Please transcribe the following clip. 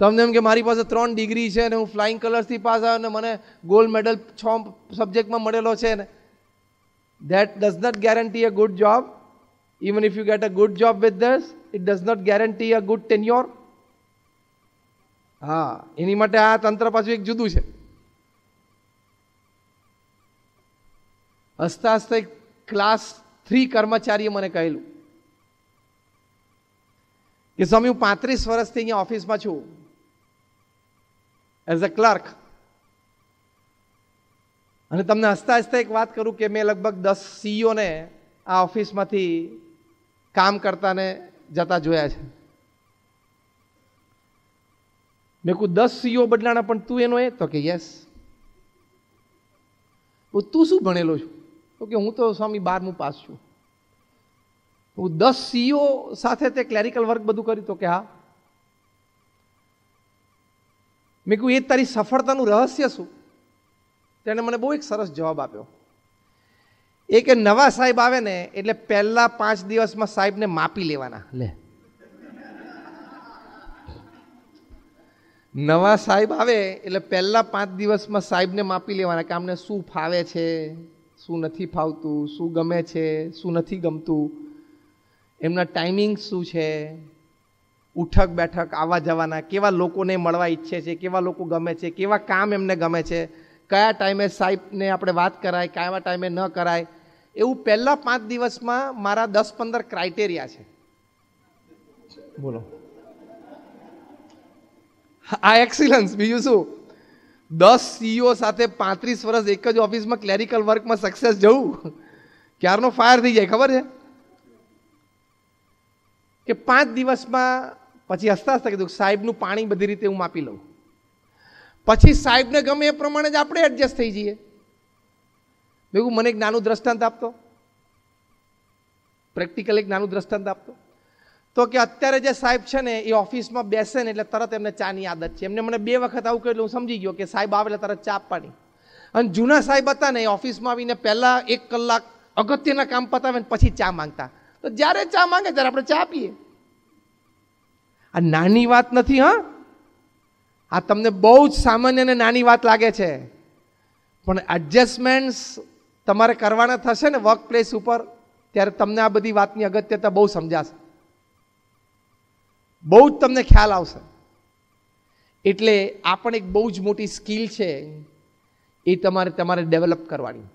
તમને એમ કે મારી પાસે ત્રણ ડિગ્રી છે અને હું ફ્લાઇંગ કલર્સથી પાસ આવ્યો અને મને ગોલ્ડ મેડલ છ સબ્જેક્ટમાં મળેલો છે ને that does not guarantee a good job even if you get a good job with this it does not guarantee a good tenure હા એની માટે આ તંત્ર પાછું એક જુદું છે હસતા હસતા એક ક્લાસ થ્રી કર્મચારીએ મને કહેલું કે સ્વામી હું પાંત્રીસ વર્ષથી અહીંયા ઓફિસમાં છું એઝ અ ક્લાર્ક અને તમને હસતા હસતા એક વાત કરું કે મેં લગભગ દસ સીઈઓને આ ઓફિસમાંથી કામ કરતાને જતા જોયા છે મેં કહું દસ સીઓ બદલાણા પણ તું એનો એ તો કે યસ તું શું ભણેલો છું તો કે હું તો સ્વામી બારમું પાસ છું હું દસ સીઓ સાથે તે ક્લેરિકલ વર્ક બધું કર્યું તો કે હા મેં કહ્યું એ તારી સફળતાનું રહસ્ય શું તેણે મને બહુ એક સરસ જવાબ આપ્યો એ કે નવા સાહેબ આવે ને એટલે પહેલાં પાંચ દિવસમાં સાહેબને માપી લેવાના લે નવા સાહેબ આવે એટલે પહેલાં પાંચ દિવસમાં સાહેબને માપી લેવાના કે આમને શું ફાવે છે શું નથી ફાવતું શું ગમે છે શું નથી ગમતું એમના ટાઈમિંગ શું છે ઉઠક બેઠક આવવા જવાના કેવા લોકોને મળવા ઈચ્છે છે કેવા લોકો ગમે છે કેવા કામ એમને ગમે છે કયા ટાઈમે સાહેબને આપણે વાત કરાય કયા ટાઈમે ન કરાય એવું પહેલાં પાંચ દિવસમાં મારા દસ પંદર ક્રાઇટેરિયા છે બોલો આ એક્સિલન્સ બીજું શું દસ સીઈઓ e સાથે પાંત્રીસ વર્ષ એક જ ઓફિસમાં ક્લેરિકલ વર્કમાં સક્સેસ જવું ક્યારનો ફાયર થઈ જાય ખબર છે કે પાંચ દિવસમાં પછી હસતા હસતા કીધું સાહેબનું પાણી બધી રીતે હું માપી લઉં પછી સાહેબને ગમે એ પ્રમાણે જ આપણે એડજસ્ટ થઈ જઈએ મેં મને એક નાનું દ્રષ્ટાંત આપતો પ્રેક્ટિકલ એક નાનું દ્રષ્ટાંત આપતો તો કે અત્યારે જે સાહેબ છે ને એ ઓફિસમાં બેસે ને એટલે તરત એમને ચાની આદત છે એમને મને બે વખત આવું કહ્યું હું સમજી ગયો કે સાહેબ આવે એટલે તરત ચા પાડી અને જૂના સાહેબ હતા ને એ ઓફિસમાં આવીને પહેલાં એક કલાક અગત્યના કામ પતાવે ને પછી ચા માંગતા તો જ્યારે ચા માંગે ત્યારે આપણે ચા પીએ આ નાની વાત નથી હા આ તમને બહુ જ સામાન્ય અને નાની વાત લાગે છે પણ એડજસ્ટમેન્ટ્સ તમારે કરવાના થશે ને વર્ક પ્લેસ ઉપર ત્યારે તમને આ બધી વાતની અગત્યતા બહુ સમજાશે બહુ જ તમને ખ્યાલ આવશે એટલે આ પણ એક બહુ જ મોટી સ્કિલ છે એ તમારે તમારે ડેવલપ કરવાની